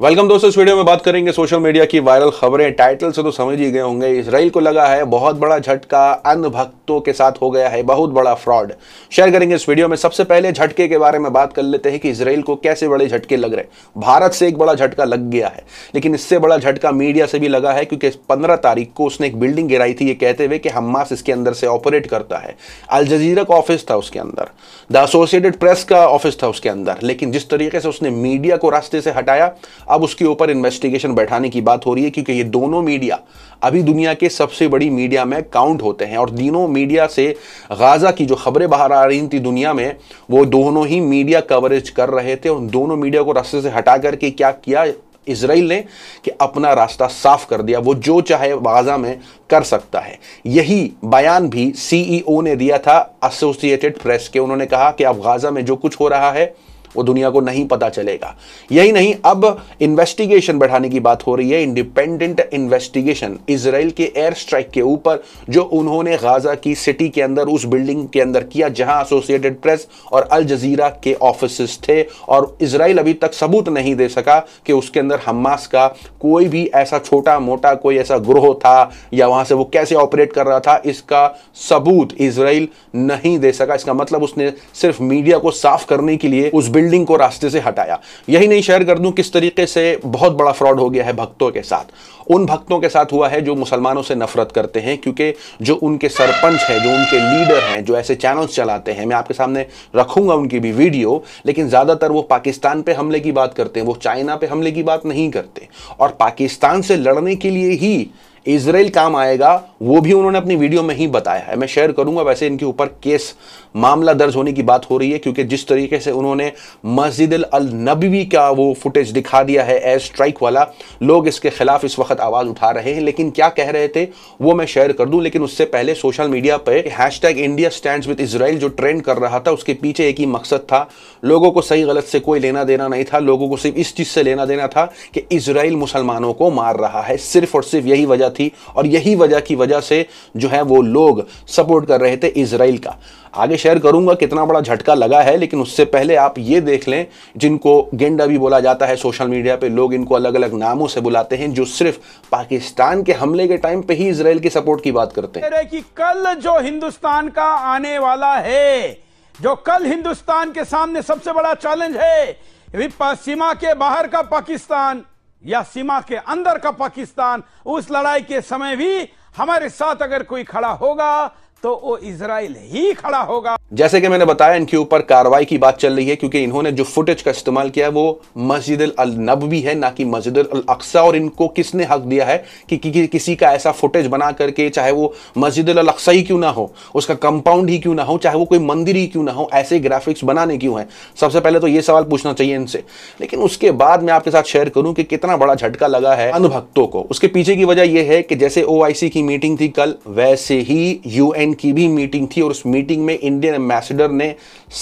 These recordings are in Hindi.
वेलकम दोस्तों इस वीडियो में बात करेंगे सोशल मीडिया की वायरल खबरें टाइटल से तो समझ ही गए होंगे इसराइल को लगा है बहुत बड़ा झटका अन्य भक्तों के साथ हो गया है बहुत बड़ा फ्रॉड शेयर करेंगे इस वीडियो में सबसे पहले झटके के बारे में बात कर लेते हैं कि इसराइल को कैसे बड़े झटके लग रहे भारत से एक बड़ा झटका लग गया है लेकिन इससे बड़ा झटका मीडिया से भी लगा है क्योंकि पंद्रह तारीख को उसने एक बिल्डिंग गिराई थी ये कहते हुए कि हमास इसके अंदर से ऑपरेट करता है अल जजीरा का ऑफिस था उसके अंदर द एसोसिएटेड प्रेस का ऑफिस था उसके अंदर लेकिन जिस तरीके से उसने मीडिया को रास्ते से हटाया अब उसके ऊपर इन्वेस्टिगेशन बैठाने की बात हो रही है क्योंकि ये दोनों मीडिया अभी दुनिया के सबसे बड़ी मीडिया में काउंट होते हैं और तीनों मीडिया से गाज़ा की जो खबरें बाहर आ रही थी दुनिया में वो दोनों ही मीडिया कवरेज कर रहे थे उन दोनों मीडिया को रास्ते से हटा करके क्या किया इसराइल ने कि अपना रास्ता साफ कर दिया वो जो चाहे गाजा में कर सकता है यही बयान भी सीईओ e ने दिया था एसोसिएटेड प्रेस के उन्होंने कहा कि अब गाजा में जो कुछ हो रहा है वो दुनिया को नहीं पता चलेगा यही नहीं अब इन्वेस्टिगेशन बढ़ाने की बात हो रही है इंडिपेंडेंट इन्वेस्टिगेशन इसराइल के एयर स्ट्राइक के ऊपर जो उन्होंने गाजा की सिटी के अंदर उस बिल्डिंग के अंदर किया जहां एसोसिएटेड प्रेस और अल जजीरा के ऑफिस थे और इसराइल अभी तक सबूत नहीं दे सका कि उसके अंदर हमास का कोई भी ऐसा छोटा मोटा कोई ऐसा ग्रोह था या वहां से वो कैसे ऑपरेट कर रहा था इसका सबूत इसराइल नहीं दे सका इसका मतलब उसने सिर्फ मीडिया को साफ करने के लिए उस बिल्डिंग को रास्ते से हटाया यही नहीं शेयर कर दूं किस तरीके से बहुत बड़ा फ्रॉड हो गया है भक्तों के साथ उन भक्तों के साथ हुआ है जो मुसलमानों से नफरत करते हैं क्योंकि जो उनके सरपंच हैं जो उनके लीडर हैं जो ऐसे चैनल्स चलाते हैं मैं आपके सामने रखूंगा उनकी भी वीडियो लेकिन ज़्यादातर वो पाकिस्तान पे हमले की बात करते हैं वो चाइना पे हमले की बात नहीं करते और पाकिस्तान से लड़ने के लिए ही इसराइल काम आएगा वो भी उन्होंने अपनी वीडियो में ही बताया है मैं शेयर करूंगा वैसे इनके ऊपर केस मामला दर्ज होने की बात हो रही है क्योंकि जिस तरीके से उन्होंने मस्जिद अल नबी का वो फुटेज दिखा दिया है एयर स्ट्राइक वाला लोग इसके खिलाफ इस वक्त आवाज़ उठा रहे हैं लेकिन क्या कह रहे थे वो मैं शेयर कर दूं लेकिन उससे पहले सोशल मीडिया पर hashtag India stand with Israel जो ट्रेंड कर रहा था उसके पीछे एक ही मकसद था लोगों को सही गलत से कोई लेना देना नहीं था लोगों को सिर्फ इस चीज़ से लेना देना था कि इसराइल मुसलमानों को मार रहा है सिर्फ और सिर्फ यही वजह वजह थी और यही वजह की वजह से जो है वो लोग सपोर्ट कर रहे थे इसराइल का आगे शेयर करूंगा कितना बड़ा झटका लगा है लेकिन उससे पहले आप ये देख लें जिनको गेंडा भी बोला जाता है सोशल मीडिया पे लोग इनको अलग अलग नामों से बुलाते हैं जो सिर्फ पाकिस्तान के हमले के टाइम पे ही इसराइल की सपोर्ट की बात करते हैं कि कल जो हिंदुस्तान का आने वाला है जो कल हिंदुस्तान के सामने सबसे बड़ा चैलेंज है सीमा के बाहर का पाकिस्तान या सीमा के अंदर का पाकिस्तान उस लड़ाई के समय भी हमारे साथ अगर कोई खड़ा होगा तो वो इसराइल ही खड़ा होगा जैसे कि मैंने बताया इनके ऊपर कार्रवाई की बात चल रही है क्योंकि इन्होंने जो फुटेज का इस्तेमाल किया वो मस्जिद अल नबवी है ना कि मस्जिद अल अक्सा और इनको किसने हक दिया है कि, कि, कि किसी का ऐसा फुटेज बना करके चाहे वो मस्जिद अल अक्सा ही क्यों ना हो उसका कंपाउंड ही क्यों ना हो चाहे वो कोई मंदिर ही क्यों ना हो ऐसे ग्राफिक्स बनाने क्यों हैं सबसे पहले तो ये सवाल पूछना चाहिए इनसे लेकिन उसके बाद मैं आपके साथ शेयर करूं कि कितना बड़ा झटका लगा है अनुभक्तों को उसके पीछे की वजह यह है कि जैसे ओ की मीटिंग थी कल वैसे ही यूएन की भी मीटिंग थी और उस मीटिंग में इंडियन एम्बेसडर ने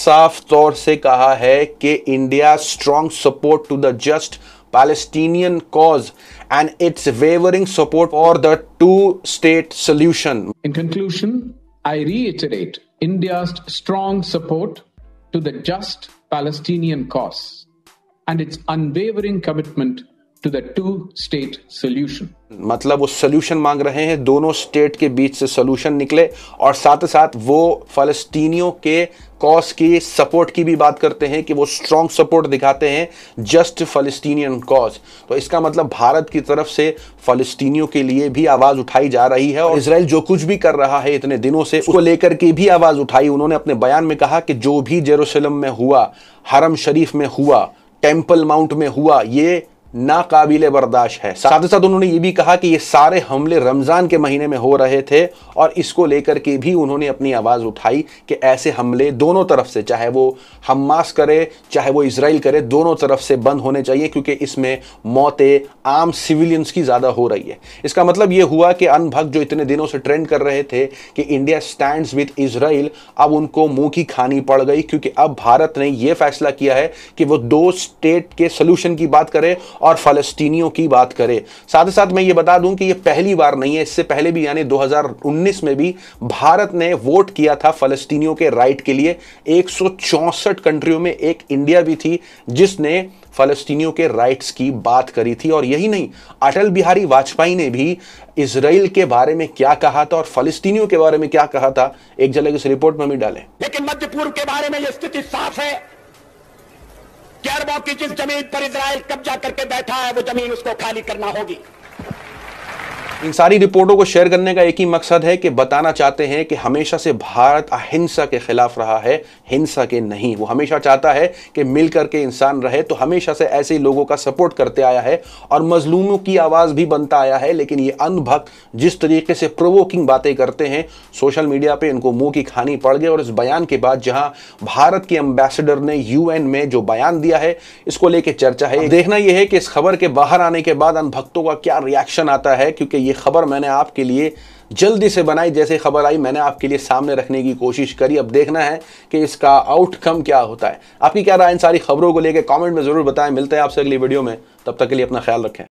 साफ तौर से कहा है कि India strong support to the just Palestinian cause and its wavering support for the two state solution in conclusion I reiterate India strong support to the just Palestinian cause and its unwavering commitment to the two state solution मतलब वो सोल्यूशन मांग रहे हैं दोनों स्टेट के बीच से सोल्यूशन निकले और साथ ही साथ वो फलस्तीनियों के कॉज की सपोर्ट की भी बात करते हैं कि वो स्ट्रॉन्ग सपोर्ट दिखाते हैं जस्ट फलस्तीनियन कॉज तो इसका मतलब भारत की तरफ से फलस्तीनियों के लिए भी आवाज उठाई जा रही है और इसराइल जो कुछ भी कर रहा है इतने दिनों से उसको लेकर के भी आवाज उठाई उन्होंने अपने बयान में कहा कि जो भी जेरोसलम में हुआ हरम शरीफ में हुआ टेम्पल माउंट में हुआ ये नाकाबिल बर्दाश्त है साथ ही साथ उन्होंने ये भी कहा कि ये सारे हमले रमज़ान के महीने में हो रहे थे और इसको लेकर के भी उन्होंने अपनी आवाज़ उठाई कि ऐसे हमले दोनों तरफ से चाहे वो हमास करे चाहे वो इसराइल करे दोनों तरफ से बंद होने चाहिए क्योंकि इसमें मौतें आम सिविलियंस की ज़्यादा हो रही है इसका मतलब ये हुआ कि अनभक्त जो इतने दिनों से ट्रेंड कर रहे थे कि इंडिया स्टैंड विथ इसराइल अब उनको मुँह की खानी पड़ गई क्योंकि अब भारत ने यह फैसला किया है कि वो दो स्टेट के सोल्यूशन की बात करे और फ़लस्तीनियों की बात करें साथ ही साथ मैं ये बता दूं कि ये पहली बार नहीं है इससे पहले भी यानी 2019 में भी भारत ने वोट किया था फ़लस्तीनियों के राइट के लिए एक कंट्रियों में एक इंडिया भी थी जिसने फ़लस्तीनियों के राइट्स की बात करी थी और यही नहीं अटल बिहारी वाजपेयी ने भी इसराइल के बारे में क्या कहा था और फ़लस्तीनियों के बारे में क्या कहा था एक जगह इस रिपोर्ट में भी डाले लेकिन मध्य पूर्व के बारे में यह स्थिति साफ है कि अरबों की जिस जमीन पर इसराइल कब्जा करके बैठा है वो जमीन उसको खाली करना होगी इन सारी रिपोर्टों को शेयर करने का एक ही मकसद है कि बताना चाहते हैं कि हमेशा से भारत अहिंसा के खिलाफ रहा है हिंसा के नहीं वो हमेशा चाहता है कि मिल करके इंसान रहे तो हमेशा से ऐसे लोगों का सपोर्ट करते आया है और मजलूमों की आवाज़ भी बनता आया है लेकिन ये अनभक्त जिस तरीके से प्रोवोकिंग बातें करते हैं सोशल मीडिया पर इनको मुंह की खानी पड़ गई और इस बयान के बाद जहां भारत के अम्बेसडर ने यू में जो बयान दिया है इसको लेकर चर्चा है देखना यह है कि इस खबर के बाहर आने के बाद अनभक्तों का क्या रिएक्शन आता है क्योंकि ये खबर मैंने आपके लिए जल्दी से बनाई जैसे खबर आई मैंने आपके लिए सामने रखने की कोशिश करी अब देखना है कि इसका आउटकम क्या होता है आपकी क्या राय इन सारी खबरों को लेकर कमेंट में ज़रूर बताएं मिलते हैं आपसे अगली वीडियो में तब तक के लिए अपना ख्याल रखें